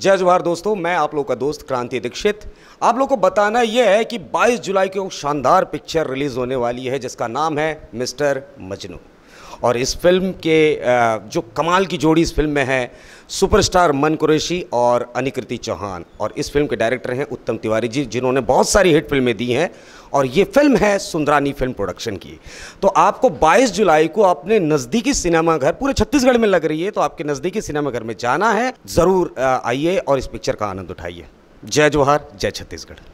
जय जवाहर दोस्तों मैं आप लोग का दोस्त क्रांति दीक्षित आप लोग को बताना यह है कि 22 जुलाई को शानदार पिक्चर रिलीज़ होने वाली है जिसका नाम है मिस्टर मजनू और इस फिल्म के जो कमाल की जोड़ी इस फिल्म में है सुपरस्टार मन कुरेशी और अनिकृति चौहान और इस फिल्म के डायरेक्टर हैं उत्तम तिवारी जी जिन्होंने बहुत सारी हिट फिल्में दी हैं और ये फिल्म है सुंदरानी फिल्म प्रोडक्शन की तो आपको 22 जुलाई को अपने नज़दीकी सिनेमाघर पूरे छत्तीसगढ़ में लग रही है तो आपके नज़दीकी सिनेमाघर में जाना है ज़रूर आइए और इस पिक्चर का आनंद उठाइए जय जवाहर जय छत्तीसगढ़